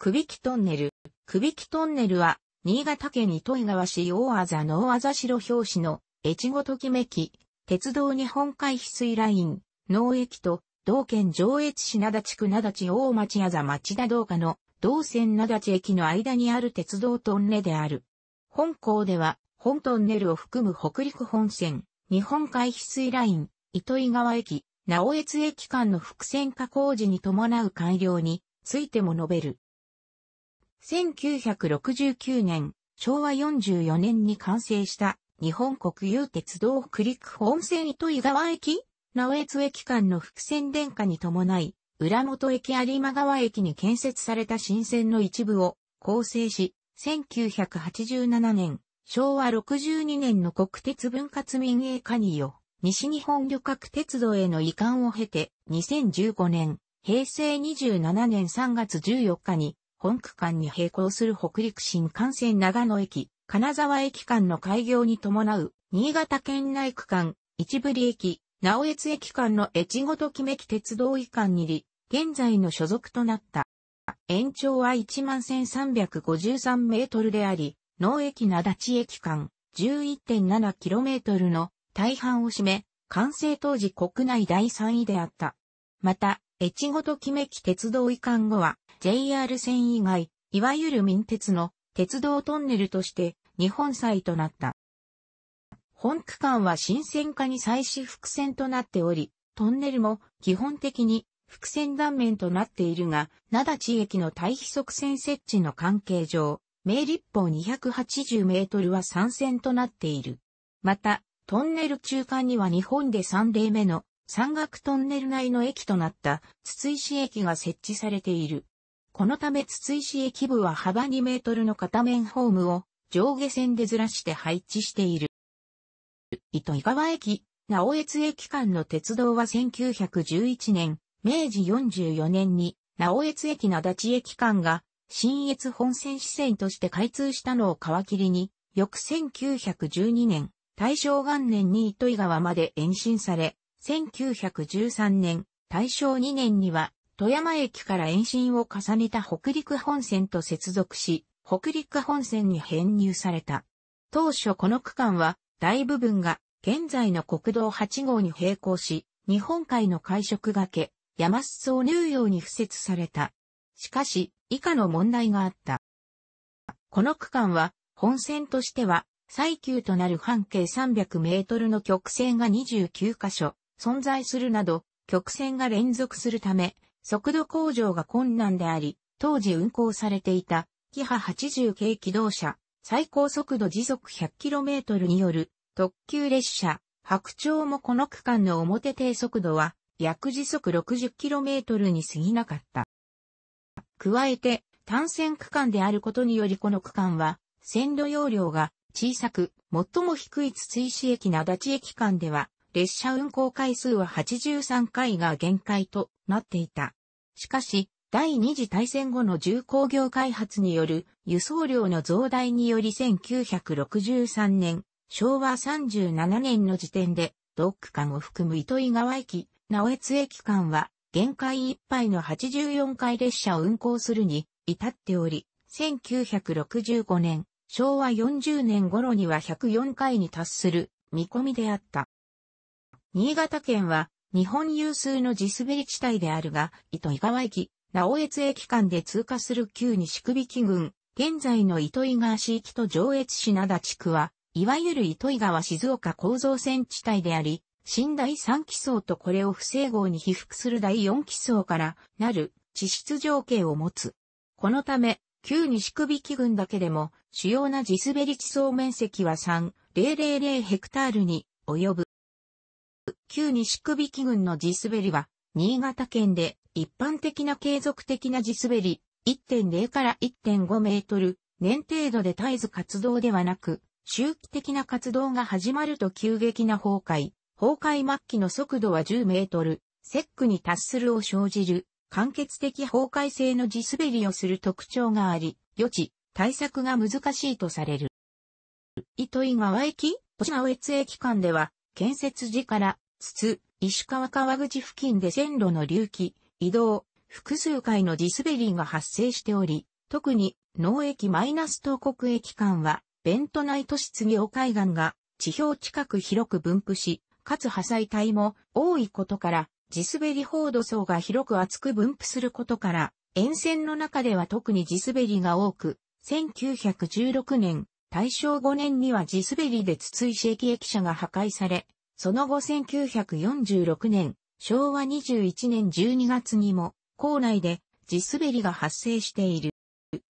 くびきトンネル。くびきトンネルは、新潟県糸魚川市大あざの大あざ城表紙の越後ときめき、鉄道日本海翡翠ライン、農駅と、同県上越市灘地区灘地大町あざ町田道下の、同線灘地駅の間にある鉄道トンネである。本校では、本トンネルを含む北陸本線、日本海翡翠ライン、糸魚川駅、直越駅間の伏線化工事に伴う改良についても述べる。1969年、昭和44年に完成した日本国有鉄道北陸本線糸井川駅直江津駅間の伏線電化に伴い、浦本駅有馬川駅に建設された新線の一部を構成し、1987年、昭和62年の国鉄分割民営化によ、西日本旅客鉄道への移管を経て、2015年、平成27年3月14日に、本区間に並行する北陸新幹線長野駅、金沢駅間の開業に伴う、新潟県内区間、一部利駅、直江津駅間の越後ときめき鉄道移管にり、現在の所属となった。延長は11,353メートルであり、農駅名立駅間1 1 7トルの大半を占め、完成当時国内第3位であった。また、越後ときめ鉄道移管後は、JR 線以外、いわゆる民鉄の鉄道トンネルとして日本祭となった。本区間は新線化に際し伏線となっており、トンネルも基本的に伏線断面となっているが、灘地駅の対比側線設置の関係上、明立方280メートルは参線となっている。また、トンネル中間には日本で3例目の山岳トンネル内の駅となった筒石駅が設置されている。このため筒石駅部は幅2メートルの片面ホームを上下線でずらして配置している。糸井川駅、直江津駅間の鉄道は1911年、明治44年に直江津駅名立駅間が新越本線支線として開通したのを皮切りに、翌1912年、大正元年に糸井川まで延伸され、1913年、大正2年には富山駅から延伸を重ねた北陸本線と接続し、北陸本線に編入された。当初この区間は大部分が現在の国道8号に並行し、日本海の海食がけ、山裾を縫うように敷設された。しかし、以下の問題があった。この区間は、本線としては、最急となる半径300メートルの曲線が29箇所、存在するなど、曲線が連続するため、速度向上が困難であり、当時運行されていた、キハ80系機動車、最高速度時速 100km による特急列車、白鳥もこの区間の表低速度は約時速 60km に過ぎなかった。加えて、単線区間であることによりこの区間は、線路容量が小さく、最も低い筒石駅な立ち駅間では、列車運行回数は83回が限界となっていた。しかし、第二次大戦後の重工業開発による輸送量の増大により1963年、昭和37年の時点で、ドック間を含む糸井川駅、直江津駅間は、限界いっぱいの84回列車を運行するに至っており、1965年、昭和40年頃には104回に達する見込みであった。新潟県は日本有数の地滑り地帯であるが、糸井川駅、直江津駅間で通過する旧西首引郡、現在の糸井川市域と上越市灘地区は、いわゆる糸井川静岡構造線地帯であり、新第3基層とこれを不整合に被覆する第4基層からなる地質条件を持つ。このため、旧西首引郡だけでも主要な地滑り地層面積は3、000ヘクタールに及ぶ。旧西首木郡の地滑りは、新潟県で一般的な継続的な地滑り、1.0から1.5メートル、年程度で絶えず活動ではなく、周期的な活動が始まると急激な崩壊、崩壊末期の速度は10メートル、セックに達するを生じる、間欠的崩壊性の地滑りをする特徴があり、予知、対策が難しいとされる。糸井川駅、星直越駅間では、建設時から筒、石川川口付近で線路の隆起、移動、複数回の地滑りが発生しており、特に、農駅マイナス東国駅間は、ベントナイト次疑海岸が地表近く広く分布し、かつ破砕帯も多いことから、地滑り放土層が広く厚く分布することから、沿線の中では特に地滑りが多く、1916年、大正5年には地滑りで筒石駅駅舎が破壊され、その後1946年、昭和21年12月にも、校内で地滑りが発生している。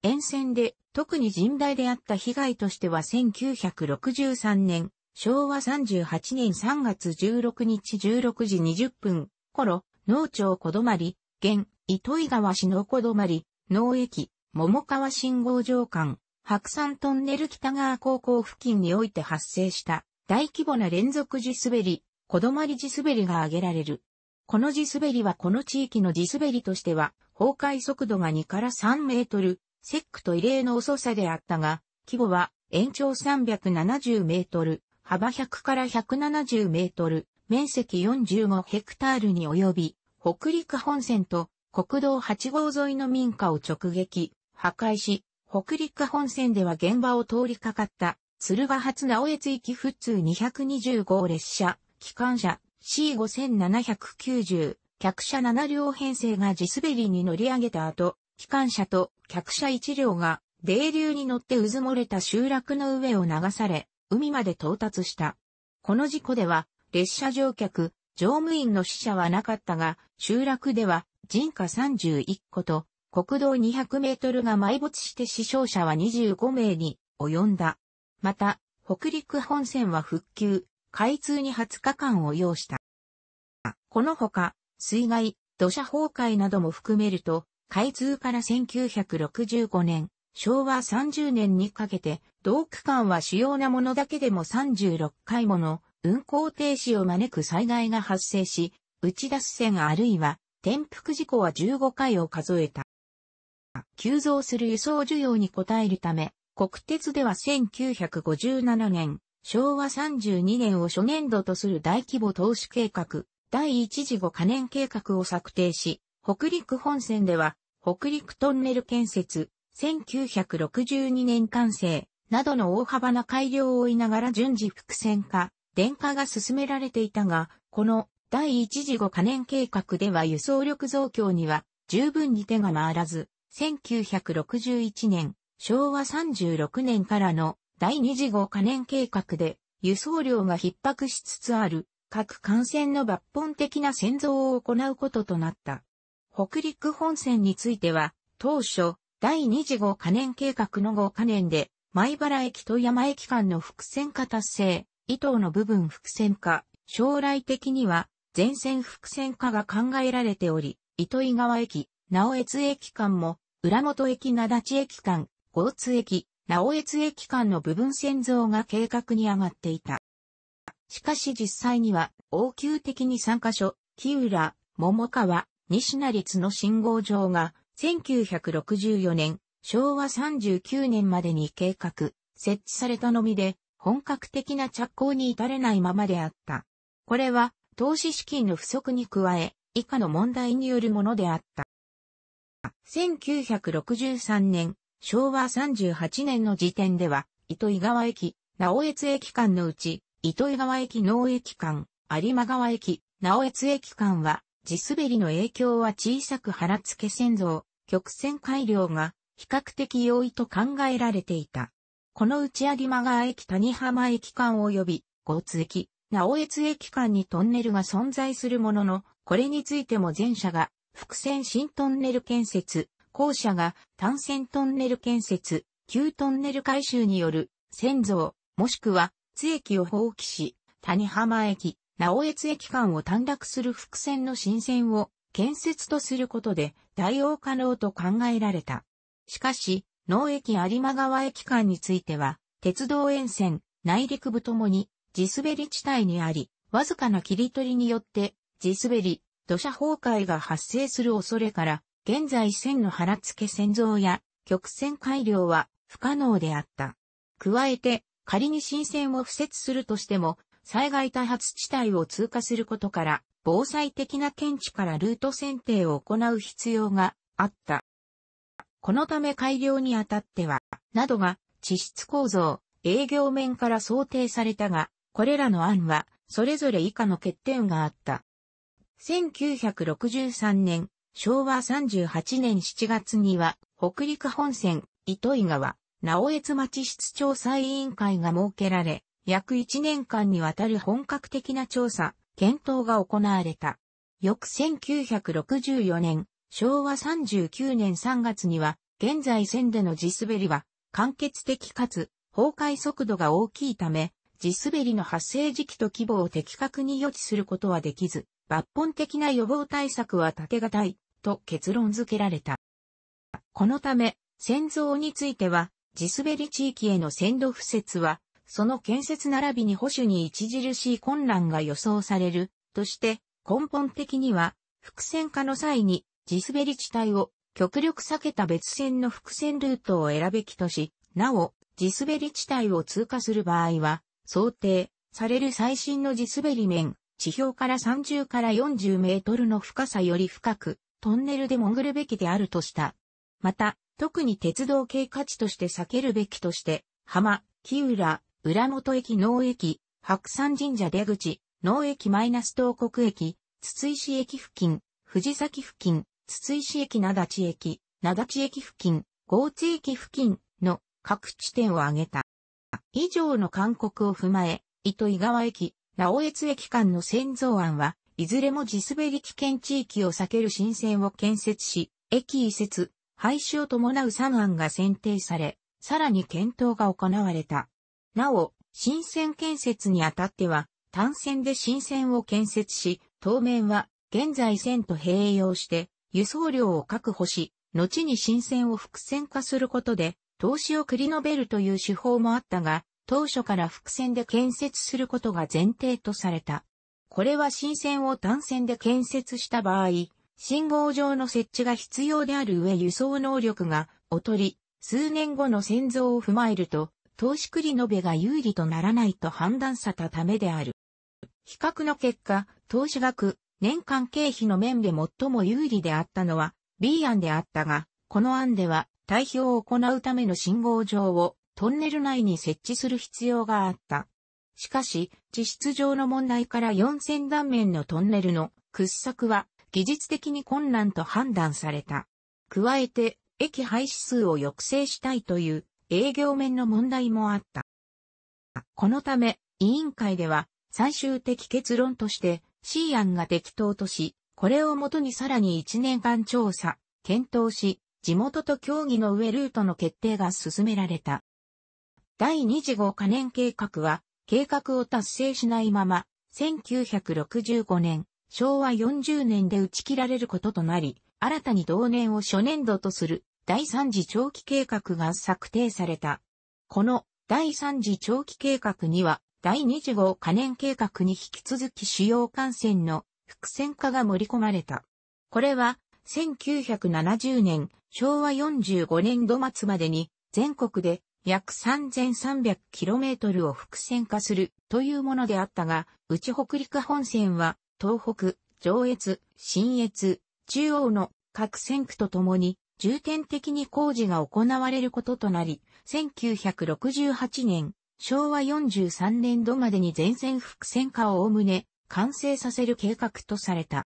沿線で特に甚大であった被害としては1963年、昭和38年3月16日16時20分頃、農ど小泊、現、糸井川市の小泊、農駅、桃川信号上間、白山トンネル北側高校付近において発生した大規模な連続地滑り、小どまり地滑りが挙げられる。この地滑りはこの地域の地滑りとしては、崩壊速度が2から3メートル、セックと異例の遅さであったが、規模は延長370メートル、幅100から170メートル、面積45ヘクタールに及び、北陸本線と国道8号沿いの民家を直撃、破壊し、北陸本線では現場を通りかかった鶴ヶ初直江津行き普通220号列車、機関車 C5790、客車7両編成が地滑りに乗り上げた後、機関車と客車1両が、泥流に乗って渦漏れた集落の上を流され、海まで到達した。この事故では、列車乗客、乗務員の死者はなかったが、集落では人家31個と、国道200メートルが埋没して死傷者は25名に及んだ。また、北陸本線は復旧、開通に20日間を要した。このほか、水害、土砂崩壊なども含めると、開通から1965年、昭和30年にかけて、同区間は主要なものだけでも36回もの運行停止を招く災害が発生し、打ち出す線あるいは転覆事故は15回を数えた。急増する輸送需要に応えるため、国鉄では1957年、昭和32年を初年度とする大規模投資計画、第1次5カ年計画を策定し、北陸本線では、北陸トンネル建設、1962年完成、などの大幅な改良を追いながら順次伏線化、電化が進められていたが、この第1次5カ年計画では輸送力増強には十分に手が回らず、1961年、昭和36年からの第二次号可燃計画で輸送量が逼迫しつつある各幹線の抜本的な先造を行うこととなった。北陸本線については当初第二次号可燃計画の号可燃で米原駅と山駅間の伏線化達成、伊東の部分伏線化、将来的には全線伏線化が考えられており、糸井川駅、直江津駅間も、浦本駅灘地駅間、豪津駅、直江津駅間の部分線像が計画に上がっていた。しかし実際には、応急的に3カ所、木浦、桃川、西成津の信号場が、1964年、昭和39年までに計画、設置されたのみで、本格的な着工に至れないままであった。これは、投資資金の不足に加え、以下の問題によるものであった。1963年、昭和38年の時点では、糸井川駅、直越駅間のうち、糸井川駅能駅間、有馬川駅、直越駅間は、地滑りの影響は小さく腹付け線像、曲線改良が比較的容易と考えられていた。このうち有馬川駅谷浜駅間及び、交津駅、直越駅間にトンネルが存在するものの、これについても前者が、伏線新トンネル建設、校舎が単線トンネル建設、旧トンネル改修による線像、もしくは津駅を放棄し、谷浜駅、直江津駅間を短絡する伏線の新線を建設とすることで対応可能と考えられた。しかし、農駅有馬川駅間については、鉄道沿線、内陸部ともに地滑り地帯にあり、わずかな切り取りによって地滑り、土砂崩壊が発生する恐れから、現在線の腹付け線像や曲線改良は不可能であった。加えて、仮に新線を敷設するとしても、災害多発地帯を通過することから、防災的な検知からルート選定を行う必要があった。このため改良にあたっては、などが地質構造、営業面から想定されたが、これらの案は、それぞれ以下の欠点があった。1963年、昭和38年7月には、北陸本線、糸井川、直江津町室調査委員会が設けられ、約1年間にわたる本格的な調査、検討が行われた。翌1964年、昭和39年3月には、現在線での地滑りは、完結的かつ、崩壊速度が大きいため、地滑りの発生時期と規模を的確に予知することはできず、抜本的な予防対策は立てがたいと結論付けられた。このため、先像については、地滑り地域への線路敷設は、その建設並びに保守に著しい混乱が予想される、として、根本的には、伏線化の際に、地滑り地帯を極力避けた別線の伏線ルートを選べきとし、なお、地滑り地帯を通過する場合は、想定される最新の地滑り面、地表から30から40メートルの深さより深く、トンネルで潜るべきであるとした。また、特に鉄道経過値として避けるべきとして、浜、木浦、浦本駅農駅、白山神社出口、農駅マイナス東国駅、筒石駅付近、藤崎付近、筒石駅灘地駅、灘地駅付近、合地駅付近の各地点を挙げた。以上の勧告を踏まえ、糸井川駅、直江津駅間の先造案は、いずれも地滑り危険地域を避ける新線を建設し、駅移設、廃止を伴う3案が選定され、さらに検討が行われた。なお、新線建設にあたっては、単線で新線を建設し、当面は現在線と併用して輸送量を確保し、後に新線を複線化することで、投資を繰り延べるという手法もあったが、当初から複線で建設することが前提とされた。これは新線を単線で建設した場合、信号上の設置が必要である上輸送能力が劣り、数年後の戦像を踏まえると、投資繰り延べが有利とならないと判断されたためである。比較の結果、投資額、年間経費の面で最も有利であったのは B 案であったが、この案では対比を行うための信号場をトンネル内に設置する必要があった。しかし、地質上の問題から4000断面のトンネルの掘削は技術的に困難と判断された。加えて、駅廃止数を抑制したいという営業面の問題もあった。このため、委員会では最終的結論として C 案が適当とし、これをもとにさらに1年間調査、検討し、地元と協議の上ルートの決定が進められた。第2次号可燃計画は計画を達成しないまま、1965年、昭和40年で打ち切られることとなり、新たに同年を初年度とする第3次長期計画が策定された。この第3次長期計画には、第2次号可燃計画に引き続き主要幹線の伏線化が盛り込まれた。これは、1970年、昭和45年度末までに、全国で約 3300km を複線化するというものであったが、内北陸本線は東北、上越、新越、中央の各線区とともに重点的に工事が行われることとなり、1968年、昭和43年度までに全線複線化をおおむね完成させる計画とされた。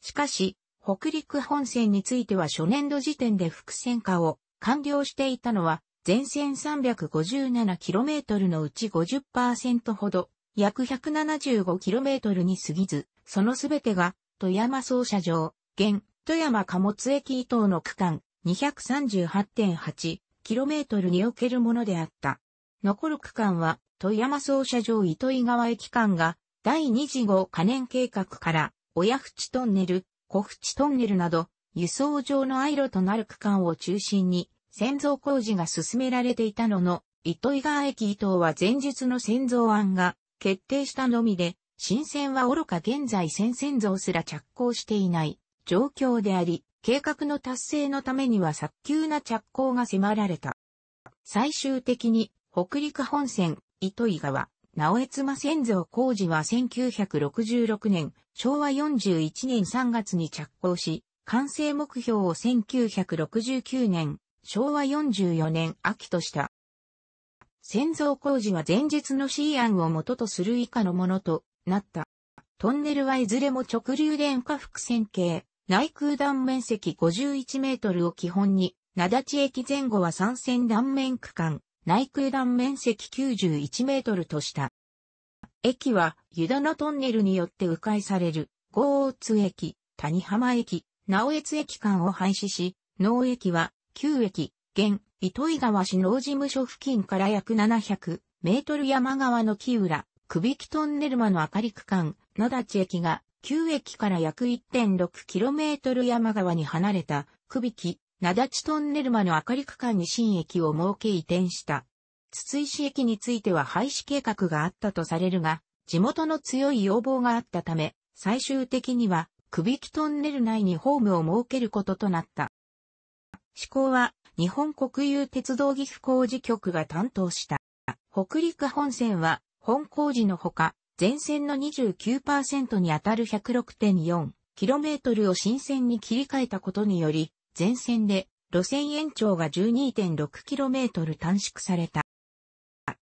しかし、北陸本線については初年度時点で複線化を完了していたのは全線 357km のうち50%ほど、約 175km に過ぎず、そのすべてが、富山総社場、現、富山貨物駅伊東の区間、238.8km におけるものであった。残る区間は、富山総社場糸井川駅間が、第2次号可燃計画から、親淵トンネル、小淵トンネルなど、輸送上のアイロとなる区間を中心に、先造工事が進められていたのの、糸井川駅伊東は前述の先造案が決定したのみで、新線は愚か現在先々像すら着工していない状況であり、計画の達成のためには早急な着工が迫られた。最終的に北陸本線糸井川直江妻先造工事は1966年昭和41年3月に着工し、完成目標を1969年昭和44年秋とした。戦造工事は前述の C 案を元とする以下のものとなった。トンネルはいずれも直流電化伏線形、内空断面積51メートルを基本に、名立駅前後は三線断面区間、内空断面積91メートルとした。駅は、湯田のトンネルによって迂回される、豪津駅、谷浜駅、直江津駅間を廃止し、農駅は、旧駅、現、糸井川市農事務所付近から約700メートル山川の木浦、久引トンネル間の明かり区間、野立駅が、旧駅から約 1.6km 山川に離れた、久引、だ立トンネル間の明かり区間に新駅を設け移転した。筒石駅については廃止計画があったとされるが、地元の強い要望があったため、最終的には、久引トンネル内にホームを設けることとなった。施行は日本国有鉄道岐阜工事局が担当した。北陸本線は本工事のほか、全線の29%に当たる 106.4km を新線に切り替えたことにより、全線で路線延長が 12.6km 短縮された。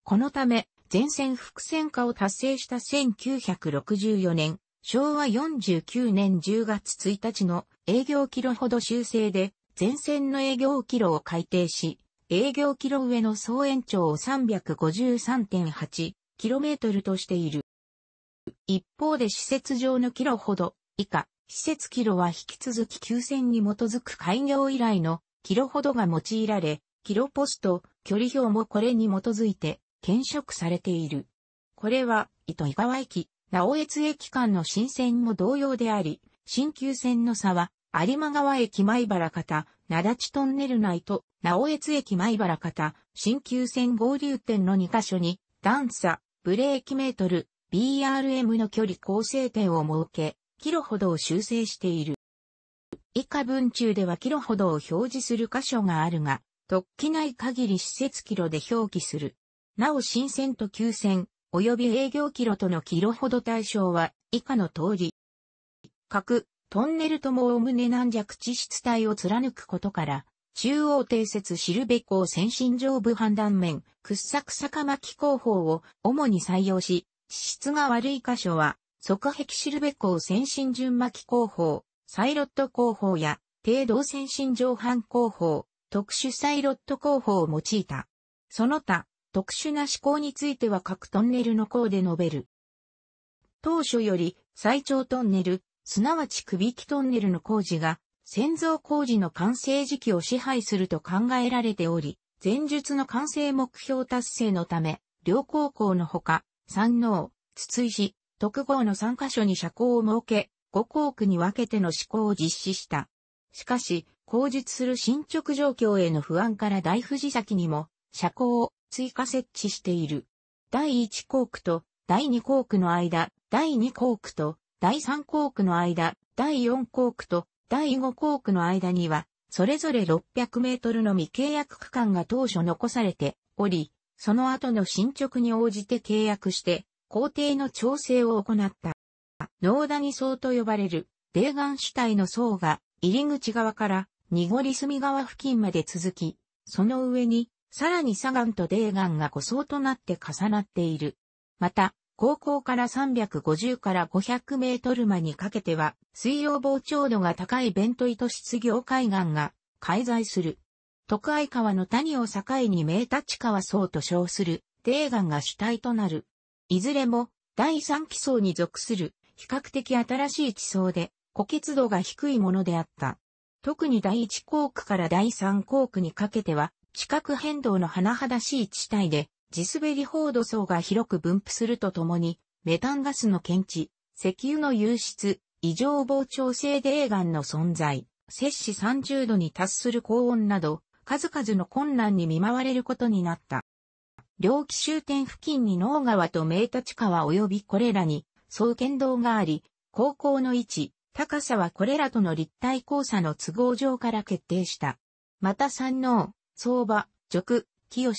このため、全線複線化を達成した1964年、昭和49年10月1日の営業キロほど修正で全線の営業キロを改定し、営業キロ上の総延長を 353.8km としている。一方で施設上のキロほど以下、施設キロは引き続き急線に基づく開業以来のキロほどが用いられ、キロポスト、距離表もこれに基づいて検色されている。これは、糸井川駅、直江津駅間の新線も同様であり、新旧線の差は有馬川駅前原方、名地トンネル内と、直江津駅前原方、新急線合流点の2カ所に、段差、ブレーキメートル、BRM の距離構成点を設け、キロほどを修正している。以下文中ではキロほどを表示する箇所があるが、突起ない限り施設キロで表記する。なお新線と旧線、及び営業キロとのキロほど対象は以下の通り。各トンネルともおおむね軟弱地質帯を貫くことから、中央定説シルベ港先進上部判断面、掘削坂巻工法を主に採用し、地質が悪い箇所は、側壁シルベ港先進順巻工法、サイロット工法や、低動先進上半工法、特殊サイロット工法を用いた。その他、特殊な思考については各トンネルの項で述べる。当初より最長トンネル、すなわち首木トンネルの工事が、先造工事の完成時期を支配すると考えられており、前述の完成目標達成のため、両高校のほか、山王、筒市、徳郷の3カ所に車高を設け、5校区に分けての施行を実施した。しかし、工述する進捗状況への不安から大富士崎にも、車高を追加設置している。第1校区と第2校区の間、第2校区と第3校区の間、第4校区と第5校区の間には、それぞれ600メートルの未契約区間が当初残されており、その後の進捗に応じて契約して、工程の調整を行った。ノーダニ層と呼ばれる、泥岩主体の層が、入り口側から、濁り隅側付近まで続き、その上に、さらに砂岩と泥岩が5層となって重なっている。また、高校から350から500メートル間にかけては、水溶膨張度が高いベントイト質業海岸が介在する。徳愛川の谷を境に名立川層と称する、低岩が主体となる。いずれも、第三基層に属する、比較的新しい地層で、固結度が低いものであった。特に第一航区から第三航区にかけては、地殻変動の甚だしい地帯で、地滑り放土層が広く分布するとともに、メタンガスの検知、石油の流出、異常膨張性泥岩の存在、摂氏30度に達する高温など、数々の困難に見舞われることになった。両紀終点付近に脳川と明立川及びこれらに、総剣道があり、高校の位置、高さはこれらとの立体交差の都合上から決定した。また山王、相場、塾、清、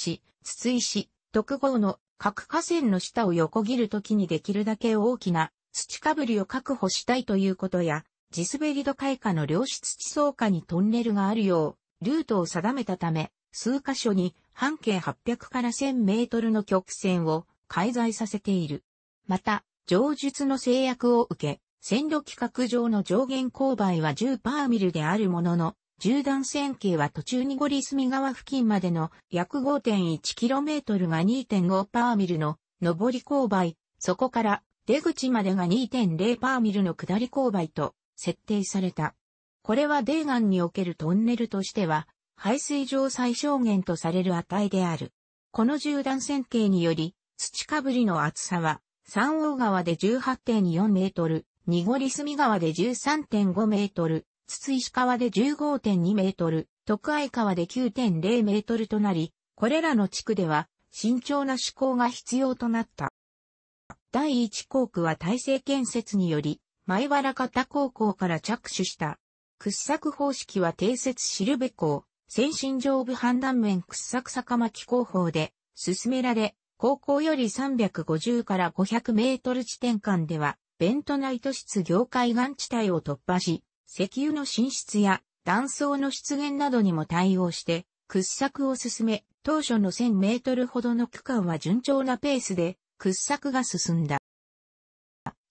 筒石、特号の各河川の下を横切るときにできるだけ大きな土かぶりを確保したいということや、地滑り土開花の良質地層下にトンネルがあるよう、ルートを定めたため、数箇所に半径800から1000メートルの曲線を介在させている。また、上述の制約を受け、線路規格上の上限勾配は10パーミルであるものの、縦断線形は途中にゴリスミ川付近までの約 5.1km が2.5パーミルの上り勾配、そこから出口までが2.0パーミルの下り勾配と設定された。これは泥岩におけるトンネルとしては、排水上最小限とされる値である。この縦断線形により、土かぶりの厚さは、三王川で18.4メートル、濁りみ川で13.5メートル、筒石川で15.2メートル、徳愛川で9.0メートルとなり、これらの地区では慎重な施行が必要となった。第1校区は体制建設により、前原方高校から着手した。掘削方式は定説知るべ校、先進上部判断面掘削坂巻工法で進められ、高校より350から500メートル地点間では、ベントナイト室業界岩地帯を突破し、石油の進出や断層の出現などにも対応して掘削を進め、当初の1000メートルほどの区間は順調なペースで掘削が進んだ。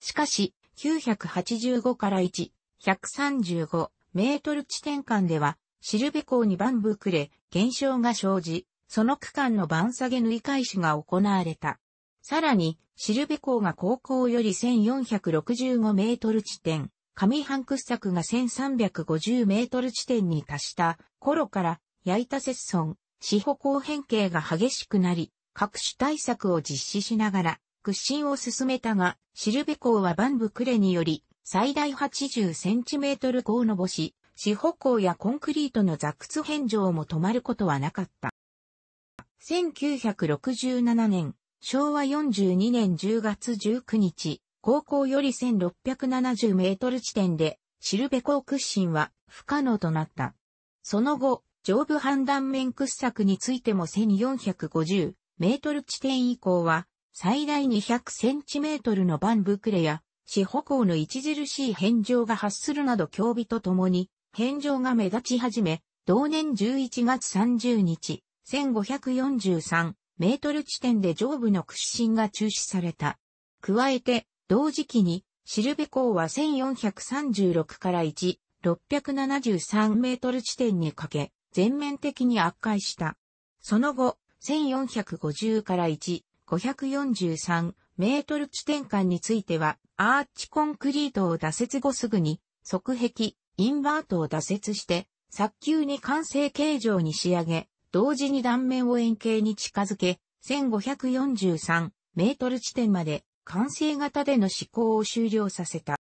しかし、985から1、135メートル地点間では、シルベ港に部くれ、減少が生じ、その区間の番下げ縫い返しが行われた。さらに、シルベ港が高校より1465メートル地点、上半掘削が1350メートル地点に達した頃から焼いた節損、四歩行変形が激しくなり、各種対策を実施しながら屈伸を進めたが、シルベ港は万部クレにより最大80センチメートル高のぼし、四歩行やコンクリートの座屈返上も止まることはなかった。1967年、昭和42年10月19日、高校より1670メートル地点で、シルベ港屈伸は不可能となった。その後、上部判断面掘削についても1450メートル地点以降は、最大200センチメートルのバンブクレや、四歩行の著しい返上が発するなど競技とともに、返上が目立ち始め、同年11月30日、1543メートル地点で上部の屈伸が中止された。加えて、同時期に、シルベ港は1436から1、673メートル地点にかけ、全面的に圧壊した。その後、1450から1、543メートル地点間については、アーチコンクリートを打設後すぐに、側壁、インバートを打設して、早急に完成形状に仕上げ、同時に断面を円形に近づけ、1543メートル地点まで完成型での試行を終了させた。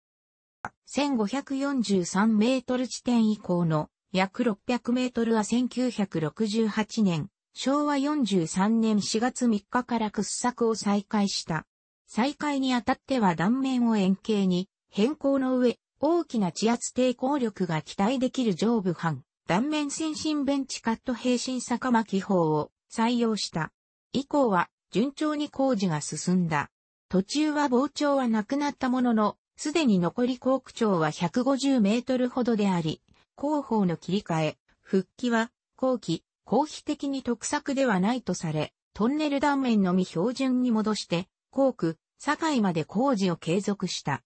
1543メートル地点以降の約600メートルは1968年、昭和43年4月3日から掘削を再開した。再開にあたっては断面を円形に変更の上、大きな地圧抵抗力が期待できる上部半、断面先進ベンチカット平身坂巻法を採用した。以降は順調に工事が進んだ。途中は膨張はなくなったものの、すでに残り航区長は150メートルほどであり、広報の切り替え、復帰は、後期、公費的に得策ではないとされ、トンネル断面のみ標準に戻して、航区、堺まで工事を継続した。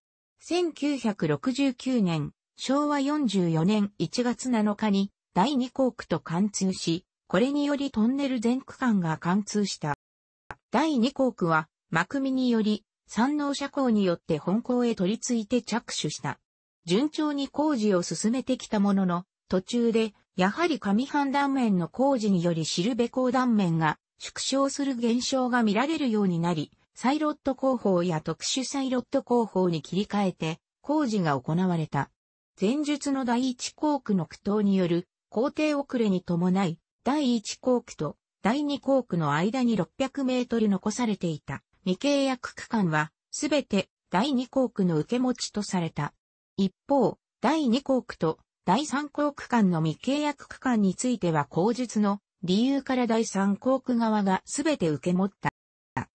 1969年、昭和44年1月7日に第2航区と貫通し、これによりトンネル全区間が貫通した。第2航区は幕見により、山王車工によって本校へ取り付いて着手した。順調に工事を進めてきたものの、途中で、やはり上半断面の工事によりシルベ港断面が縮小する現象が見られるようになり、サイロット工法や特殊サイロット工法に切り替えて工事が行われた。前述の第一工区の苦闘による工程遅れに伴い、第一工区と第二工区の間に600メートル残されていた。未契約区間は、すべて第二航区の受け持ちとされた。一方、第二航区と第三航区間の未契約区間については口述の理由から第三航区側がすべて受け持った。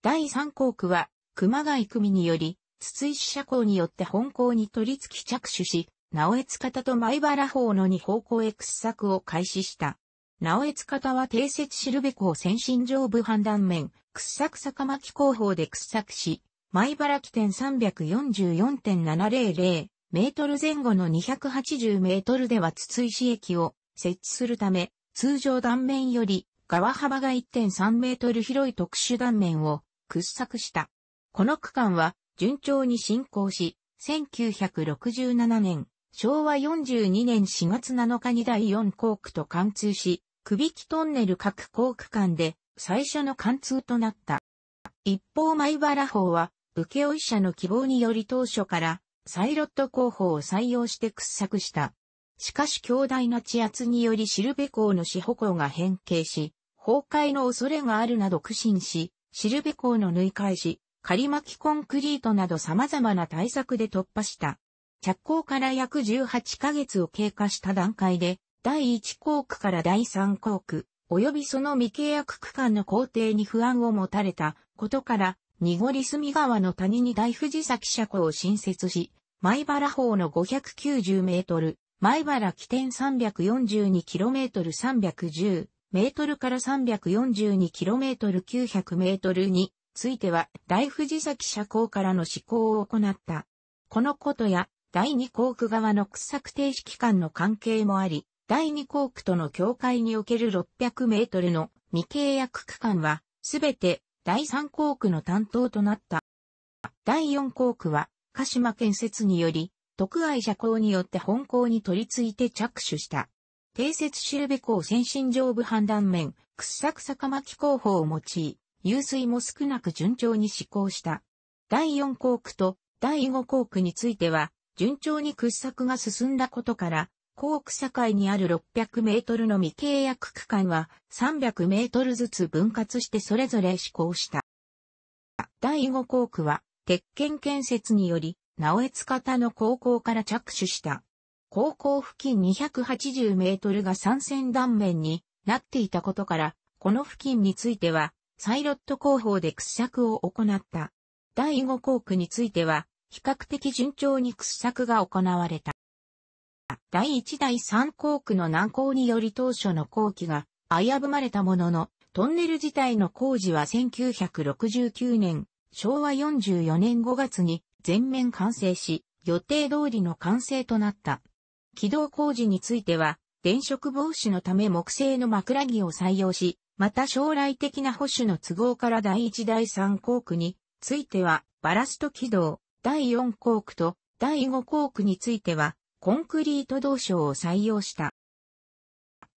第三航区は、熊谷組により、筒井支社校によって本校に取り付き着手し、直江津方と前原方の二方向へ掘削を開始した。直越方は定説しるべを先進上部判断面、掘削坂巻工法で掘削し、前原起点344.700メートル前後の280メートルでは筒石駅を設置するため、通常断面より側幅が1.3メートル広い特殊断面を掘削した。この区間は順調に進行し、1967年、昭和42年4月7日に第4工区と貫通し、首木トンネル各工区間で最初の貫通となった。一方米原法は、請負者の希望により当初からサイロット工法を採用して掘削した。しかし強大な地圧によりシルベ港の支保向が変形し、崩壊の恐れがあるなど苦心し、シルベ港の縫い返し、仮巻きコンクリートなど様々な対策で突破した。着工から約18ヶ月を経過した段階で、第1航区から第3航区、及びその未契約区間の工程に不安を持たれたことから、濁り隅川の谷に大藤崎車庫を新設し、前原方の590メートル、前原起点3 4 2トル3 1 0メートルから3 4 2トル9 0 0メートルについては大藤崎車庫からの施行を行った。このことや第二航区側の掘削停止期間の関係もあり、第2校区との境界における600メートルの未契約区間は、すべて第3校区の担当となった。第4校区は、鹿島建設により、徳愛社校によって本校に取り付いて着手した。定説知るべ校先進上部判断面、掘削坂巻工法を用い、湧水も少なく順調に施行した。第4工区と第5工区については、順調に掘削が進んだことから、港区境にある600メートルの未契約区間は300メートルずつ分割してそれぞれ施行した。第5港区は鉄拳建設により、直江津方の高校から着手した。高校付近280メートルが三線断面になっていたことから、この付近については、サイロット工法で掘削を行った。第5工区については、比較的順調に掘削が行われた。第一第三航区の難航により当初の工期が危ぶまれたものの、トンネル自体の工事は1969年、昭和44年5月に全面完成し、予定通りの完成となった。軌道工事については、電飾防止のため木製の枕木を採用し、また将来的な保守の都合から第1第3航区については、バラスト軌道、第4航区と第5航区については、コンクリート同床を採用した。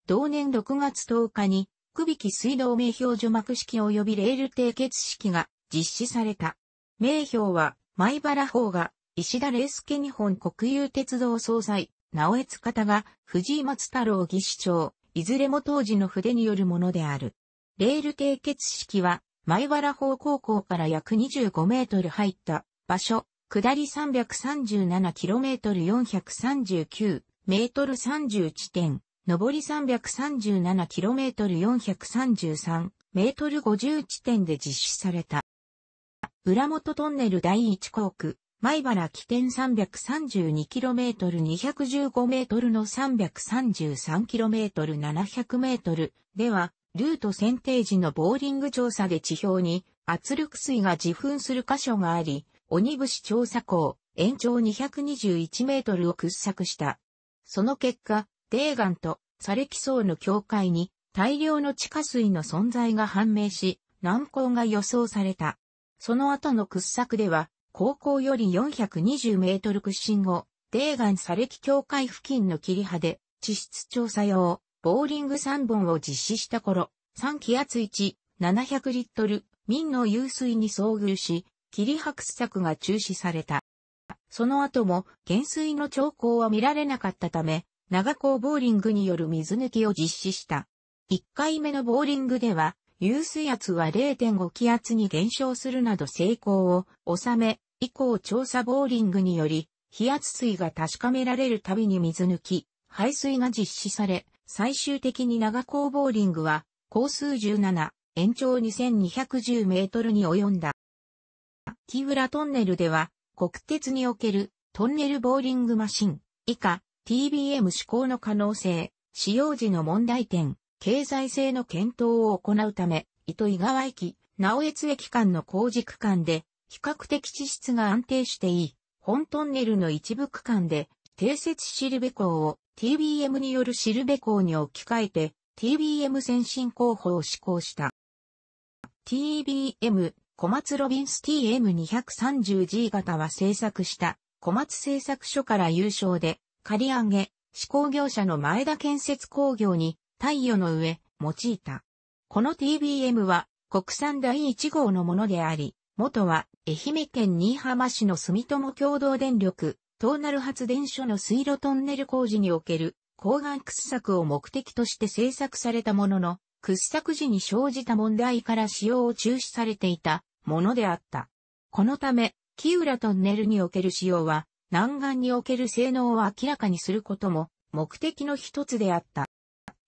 同年6月10日に、区引水道名標除幕式及びレール締結式が実施された。名標は、米原法が、石田礼介日本国有鉄道総裁、直江津方が、藤井松太郎技師長、いずれも当時の筆によるものである。レール締結式は、米原法高校から約25メートル入った場所、下り 337km439 メートル30地点、上り 337km433 メートル50地点で実施された。浦本トンネル第1航区、米原起点 332km215m の 333km700m では、ルート選定時のボーリング調査で地表に圧力水が自噴する箇所があり、鬼節調査港、延長221メートルを掘削した。その結果、ガ岩と砂礫層の境界に大量の地下水の存在が判明し、難航が予想された。その後の掘削では、高校より420メートル屈伸後、泥岩砂礫境界付近の切り派で、地質調査用、ボーリング3本を実施した頃、3気圧1、700リットル、民の湧水に遭遇し、切り白作が中止された。その後も、減水の兆候は見られなかったため、長高ボーリングによる水抜きを実施した。1回目のボーリングでは、有水圧は0.5気圧に減少するなど成功を収め、以降調査ボーリングにより、飛圧水が確かめられるたびに水抜き、排水が実施され、最終的に長高ボーリングは、高数17、延長2210メートルに及んだ。木浦トンネルでは、国鉄におけるトンネルボーリングマシン、以下、TBM 施行の可能性、使用時の問題点、経済性の検討を行うため、糸井川駅、直越駅間の工事区間で、比較的地質が安定していい、本トンネルの一部区間で、定設シルベ港を TBM によるシルベ港に置き換えて、TBM 先進候補を施行した。TBM 小松ロビンス TM230G 型は製作した小松製作所から優勝で借り上げ、施工業者の前田建設工業に貸与の上用いた。この TBM は国産第1号のものであり、元は愛媛県新居浜市の住友共同電力、トーナル発電所の水路トンネル工事における抗がん掘削を目的として制作されたものの、掘削時に生じた問題から使用を中止されていたものであった。このため、木浦トンネルにおける使用は、南岸における性能を明らかにすることも目的の一つであった。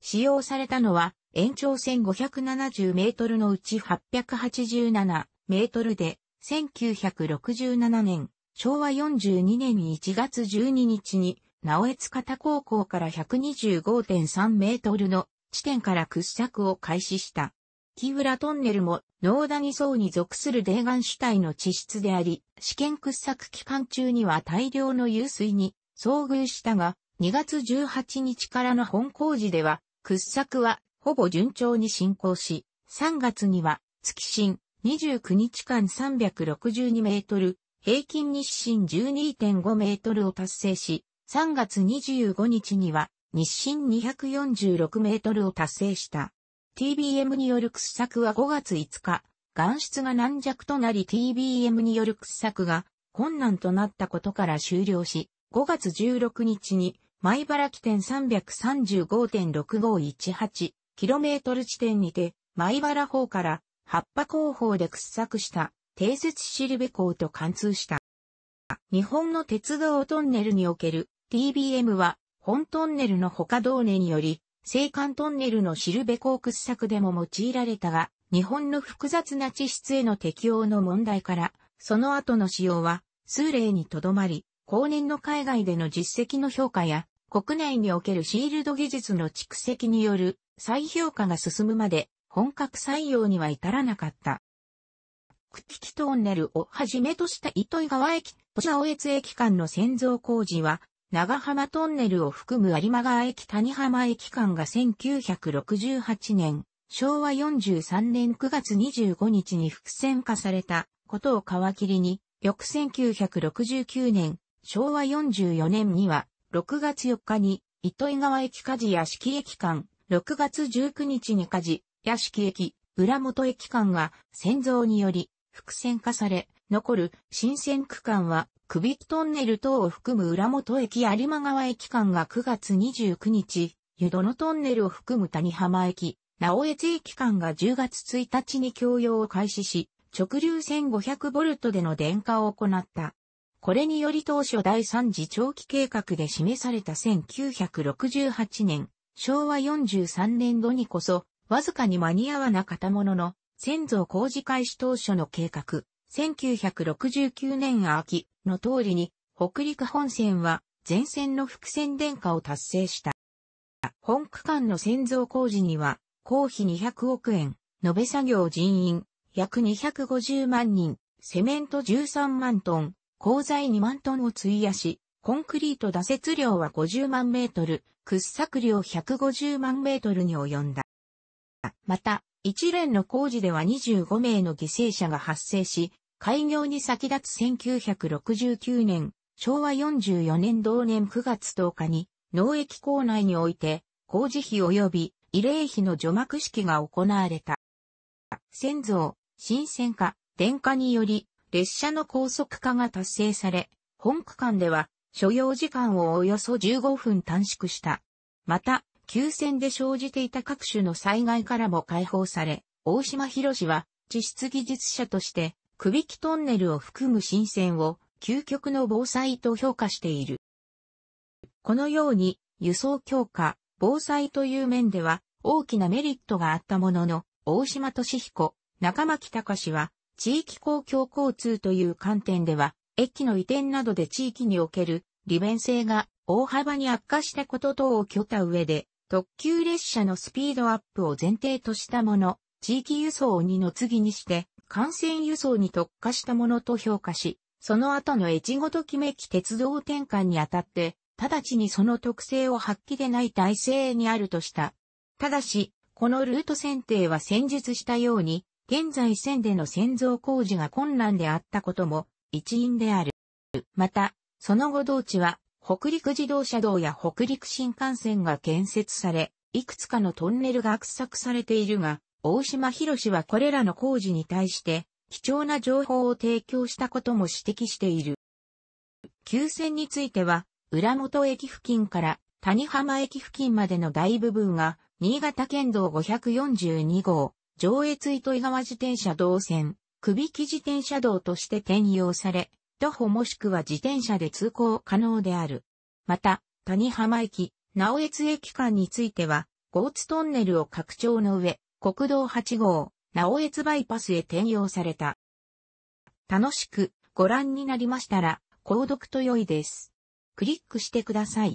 使用されたのは、延長1570メートルのうち887メートルで、1967年、昭和42年1月12日に、直江津方高校から125.3メートルの地点から掘削を開始した。木浦トンネルも、農谷層に属する泥岩主体の地質であり、試験掘削期間中には大量の湧水に遭遇したが、2月18日からの本工事では、掘削はほぼ順調に進行し、3月には月深29日間362メートル、平均日深12.5メートルを達成し、3月25日には日深246メートルを達成した。TBM による掘削は5月5日、岩質が軟弱となり TBM による掘削が困難となったことから終了し、5月16日に、前原起点 335.6518km 地点にて、前原方から葉っぱ工法で掘削した定説シルベ港と貫通した。日本の鉄道トンネルにおける TBM は本トンネルの他同年により青函トンネルのシルベコークス作でも用いられたが、日本の複雑な地質への適応の問題から、その後の使用は、数例にとどまり、後年の海外での実績の評価や、国内におけるシールド技術の蓄積による再評価が進むまで、本格採用には至らなかった。クティキトンネルをはじめとした糸魚川駅、小尾越駅間の先造工事は、長浜トンネルを含む有馬川駅谷浜駅間が1968年、昭和43年9月25日に伏線化されたことを皮切りに、翌1969年、昭和44年には、6月4日に、糸井川駅火事屋敷駅間、6月19日に火事、屋敷駅、浦本駅間が、戦造により、伏線化され、残る新線区間は、クビットンネル等を含む浦本駅有馬川駅間が9月29日、湯殿トンネルを含む谷浜駅、直江津駅間が10月1日に供用を開始し、直流1 5 0 0トでの電化を行った。これにより当初第3次長期計画で示された1968年、昭和43年度にこそ、わずかに間に合わなかったものの、先祖工事開始当初の計画、1969年秋の通りに、北陸本線は全線の伏線電化を達成した。本区間の線造工事には、公費200億円、延べ作業人員、約250万人、セメント13万トン、鋼材2万トンを費やし、コンクリート打設量は50万メートル、掘削量150万メートルに及んだ。また、一連の工事では25名の犠牲者が発生し、開業に先立つ1969年、昭和44年同年9月10日に、農駅構内において、工事費及び慰霊碑の除幕式が行われた。先造、新鮮化、電化により、列車の高速化が達成され、本区間では、所要時間をおよそ15分短縮した。また、急戦で生じていた各種の災害からも解放され、大島博士は、地質技術者として、区引きトンネルを含む新線を究極の防災と評価している。このように輸送強化、防災という面では大きなメリットがあったものの、大島敏彦、中牧隆は地域公共交通という観点では、駅の移転などで地域における利便性が大幅に悪化したこと等を許た上で、特急列車のスピードアップを前提としたもの、地域輸送を2の次にして、幹線輸送に特化したものと評価し、その後の越後ときめき鉄道転換にあたって、直ちにその特性を発揮でない体制にあるとした。ただし、このルート選定は戦術したように、現在線での線造工事が困難であったことも一因である。また、その後同地は、北陸自動車道や北陸新幹線が建設され、いくつかのトンネルが掘削されているが、大島博士はこれらの工事に対して、貴重な情報を提供したことも指摘している。急線については、浦本駅付近から谷浜駅付近までの大部分が、新潟県道542号、上越糸井川自転車道線、首木自転車道として転用され、徒歩もしくは自転車で通行可能である。また、谷浜駅、直越駅間については、ゴーツトンネルを拡張の上、国道8号、直江津バイパスへ転用された。楽しくご覧になりましたら、購読と良いです。クリックしてください。